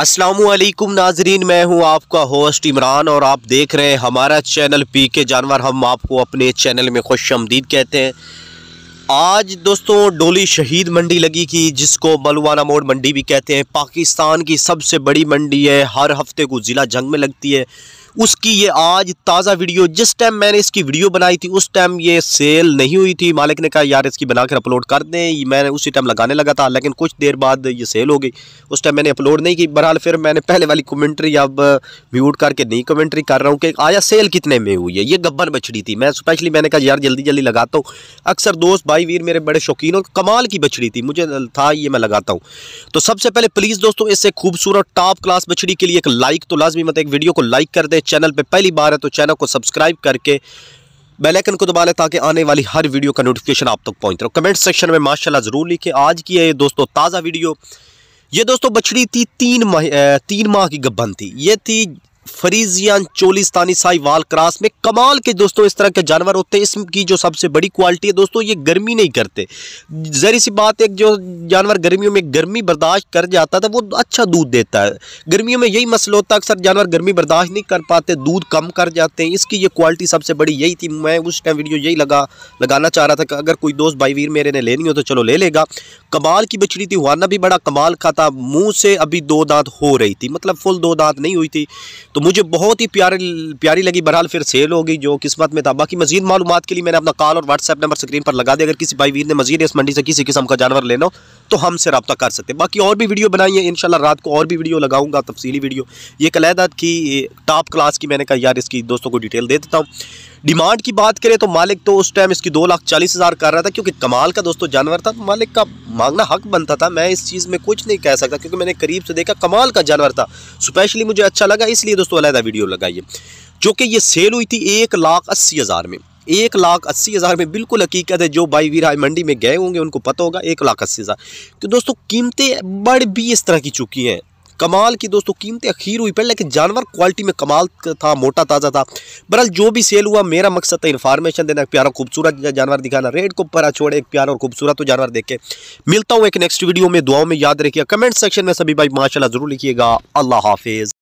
असलकुम नाजरीन मैं हूं आपका होस्ट इमरान और आप देख रहे हैं हमारा चैनल पी के जानवर हम आपको अपने चैनल में खुश आमदीद कहते हैं आज दोस्तों डोली शहीद मंडी लगी की जिसको मलवाना मोड़ मंडी भी कहते हैं पाकिस्तान की सबसे बड़ी मंडी है हर हफ्ते को ज़िला जंग में लगती है उसकी ये आज ताज़ा वीडियो जिस टाइम मैंने इसकी वीडियो बनाई थी उस टाइम ये सेल नहीं हुई थी मालिक ने कहा यार इसकी बनाकर अपलोड कर दें मैंने उसी टाइम लगाने लगा था लेकिन कुछ देर बाद ये सेल हो गई उस टाइम मैंने अपलोड नहीं की बहरहाल फिर मैंने पहले वाली कमेंट्री अब म्यूट करके नई कमेंट्री कर रहा हूँ कि आया सेल कितने में हुई है ये गब्बर बछड़ी थी मैं स्पेशली मैंने कहा यार जल्दी जल्दी लगाता हूँ अक्सर दोस्त भाई वीर मेरे बड़े शौकीन और कमाल की बछड़ी थी मुझे था ये मैं लगाता हूँ तो सबसे पहले प्लीज़ दोस्तों इससे खूबसूरत टॉप क्लास बछड़ी के लिए एक लाइक तो लाजमी मत एक वीडियो को लाइक कर दे चैनल पे पहली बार है तो चैनल को सब्सक्राइब करके बेल आइकन को दबा लें ताकि आने वाली हर वीडियो का नोटिफिकेशन आप तक पहुंच रहा कमेंट सेक्शन में माशाल्लाह ज़रूर लिखे आज की है ये दोस्तों ताज़ा वीडियो ये दोस्तों बछड़ी थी तीन माह तीन माह की गब्बन थी ये थी फरीजियन चोलिस्तानी साहिवाल क्रास में कमाल के दोस्तों इस तरह के जानवर होते हैं इसकी जो सबसे बड़ी क्वालिटी है दोस्तों ये गर्मी नहीं करते जहरी सी बात एक जो जानवर गर्मियों में गर्मी बर्दाश्त कर जाता था तो वो अच्छा दूध देता है गर्मियों में यही मसला होता है अक्सर जानवर गर्मी बर्दाश्त नहीं कर पाते दूध कम कर जाते हैं इसकी ये क्वालिटी सबसे बड़ी यही थी मैं उस टाइम वीडियो यही लगा लगाना चाह रहा था कि अगर कोई दोस्त भाई वीर मेरे ने लेनी हो तो चलो ले लेगा कमाल की बछड़ी थी हुआना भी बड़ा कमाल का था मुँह से अभी दो दांत हो रही थी मतलब फुल दो दांत नहीं हुई थी तो मुझे बहुत ही प्यार प्यारी लगी बहरहाल फिर सेल होगी जो किस्मत में था बाकी मजीद मालूम के लिए मैंने अपना कॉल और व्हाट्सएप नंबर स्क्रीन पर लगा दिया अगर किसी भाई वीर ने मजीद इस मंडी से किसी किस्म का जानवर लेना हो तो हमसे रबता कर सकते हैं बाकी और भी वीडियो बनाई है इनशाला रात को और भी वीडियो लगाऊंगा तफसीली वीडियो ये कलहदा की टॉप क्लास की मैंने कहा यार इसकी दोस्तों को डिटेल दे देता हूँ डिमांड की बात करें तो मालिक तो उस टाइम इसकी दो लाख चालीस हज़ार कर रहा था क्योंकि कमाल का दोस्तों जानवर था तो मालिक का मांगना हक बनता था मैं इस चीज़ में कुछ नहीं कह सकता क्योंकि मैंने करीब से देखा कमाल का जानवर था स्पेशली मुझे अच्छा लगा इसलिए दोस्तों अलहदा वीडियो लगाइए जो कि ये सेल हुई थी एक लाख अस्सी हज़ार में एक लाख अस्सी हज़ार में बिल्कुल हकीकत है जो भाई वीर मंडी में गए होंगे उनको पता होगा एक लाख अस्सी हज़ार तो दोस्तों कीमतें बढ़ भी इस तरह की चुकी हैं कमाल की दोस्तों कीमतें अखीर हुई पर लेकिन जानवर क्वालिटी में कमाल था मोटा ताज़ा था बहरहाल जो भी सेल हुआ मेरा मकसद था इन्फॉर्मेशन देना प्यारा खूबसूरत जानवर दिखाना रेड को परा छोड़े एक प्यारा और खूबसूरत तो जानवर देखे मिलता हूँ एक नेक्स्ट वीडियो में दुआओं में याद रखिएगा कमेंट सेक्शन में सभी भाई माशाला ज़रूर लिखिएगा अल्लाह हाफिज़